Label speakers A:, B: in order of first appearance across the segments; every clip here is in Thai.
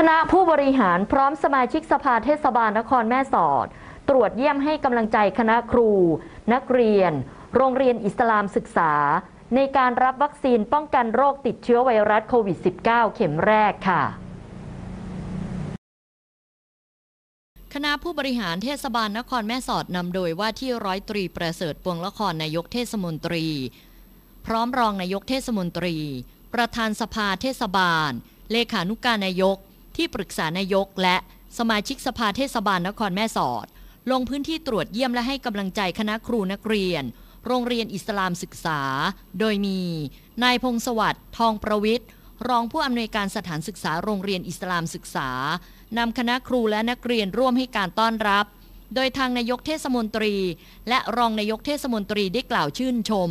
A: คณะผู้บริหารพร้อมสมาชิกสภาเทศบาลนครแม่สอด ตรวจเยี่ยมให้กำลังใจคณะครู นักเรียน โรงเรียนอิสลามศึกษา ในการรับวัคซีนป้องกันโรคติดเชื้อไวรัสโควิด -19 เข็มแรกค่ะ คณะผู้บริหารเทศบาลนครแม่สอดนำโดยว่าที่ร้อยตรีประเสริฐปวงละครนายกเทศมนตรี พร้อมรองนายกเทศมนตรี ประธานสภาเทศบาลเลขานุการนายกที่ปรึกษานายกและสมาชิกสภาเทศบาลนครแม่สอด ลงพื้นที่ตรวจเยี่ยมและให้กำลังใจคณะครูนักเรียน โรงเรียนอิสลามศึกษา โดยมี นายพงศวัสดิ์ ทองประวิทย์รองผู้อำนวยการสถานศึกษาโรงเรียนอิสลามศึกษานำคณะครูและนักเรียนร่วมให้การต้อนรับ โดยทางนายกเทศมนตรี และรองนายกเทศมนตรีได้กล่าวชื่นชม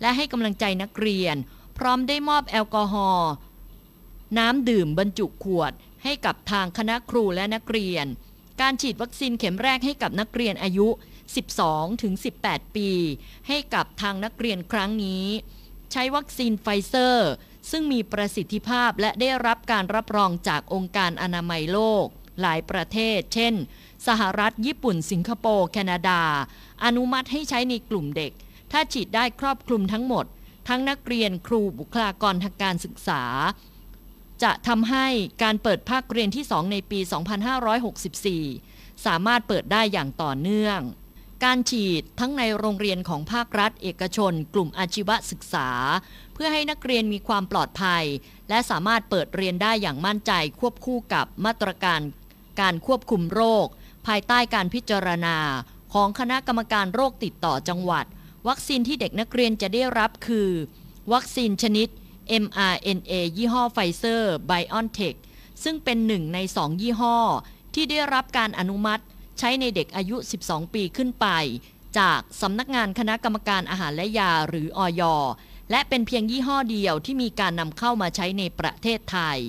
A: และให้กำลังใจนักเรียน พร้อมได้มอบแอลกอฮอล์น้ำดื่มบรรจุขวดให้กับทางคณะครูและนักเรียน การฉีดวัคซีนเข็มแรกให้กับนักเรียนอายุ 12ถึง18 ปี ให้กับทางนักเรียนครั้งนี้ ใช้วัคซีนไฟเซอร์ ซึ่งมีประสิทธิภาพและได้รับการรับรองจากองค์การอนามัยโลก หลายประเทศ เช่น สหรัฐญี่ปุ่นสิงคโปร์ แคนาดา อนุมัติให้ใช้ในกลุ่มเด็ก ถ้าฉีดได้ครอบคลุมทั้งหมด ทั้งนักเรียนครูบุคลากรทางการศึกษาจะทำให้การเปิดภาคเรียนที่2ในปี 2564 สามารถเปิดได้อย่างต่อเนื่อง การฉีดทั้งในโรงเรียนของภาครัฐ เอกชน กลุ่มอาชีวศึกษา เพื่อให้นักเรียนมีความปลอดภัย และสามารถเปิดเรียนได้อย่างมั่นใจควบคู่กับมาตรการการควบคุมโรค ภายใต้การพิจารณาของคณะกรรมการโรคติดต่อจังหวัด วัคซีนที่เด็กนักเรียนจะได้รับคือ วัคซีนชนิด mRNA ยี่ห้อไฟเซอร์ BioNTech ซึ่งเป็นหนึ่งในสองยี่ห้อ ที่ได้รับการอนุมัติใช้ในเด็กอายุ 12 ปีขึ้นไป จากสำนักงานคณะกรรมการอาหารและยาหรืออยและเป็นเพียงยี่ห้อเดียวที่มีการนำเข้ามาใช้ในประเทศไทย